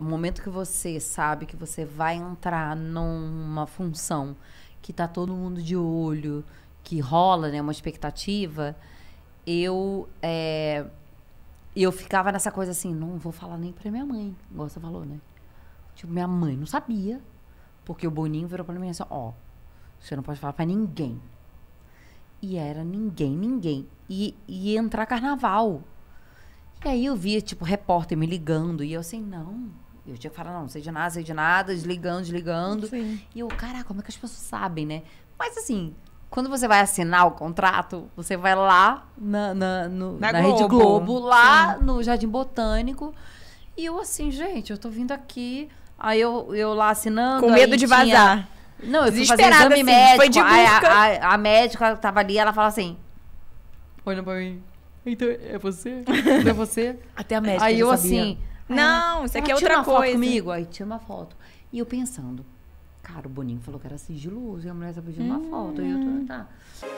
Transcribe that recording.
o momento que você sabe que você vai entrar numa função que tá todo mundo de olho, que rola, né, uma expectativa, eu é, eu ficava nessa coisa assim, não vou falar nem para minha mãe, igual você falou, né? Tipo, minha mãe não sabia, porque o Boninho virou pra mim assim, ó, você não pode falar para ninguém. E era ninguém, ninguém. E, e entrar carnaval. E aí eu via, tipo, repórter me ligando, e eu assim, não, eu tinha que falar, não, não sei de nada, sei de nada, desligando, desligando. Sim. E eu, caraca, como é que as pessoas sabem, né? Mas assim, quando você vai assinar o contrato, você vai lá na, na, no, na, na Globo. Rede Globo, lá Sim. no Jardim Botânico. E eu assim, gente, eu tô vindo aqui. Aí eu, eu lá assinando. Com medo de tinha... vazar. Não, eu fui fazer exame assim, médico. Foi de busca. A, a, a médica tava ali, ela fala assim... Olha pra mim. Então, é você? Não é você? Até a médica Aí eu sabia. assim... Não, isso aqui é outra coisa. foto comigo, aí tira uma foto. E eu pensando, cara, o Boninho falou que era sigiloso e a mulher tá pedindo hum. uma foto. E eu tô, tá.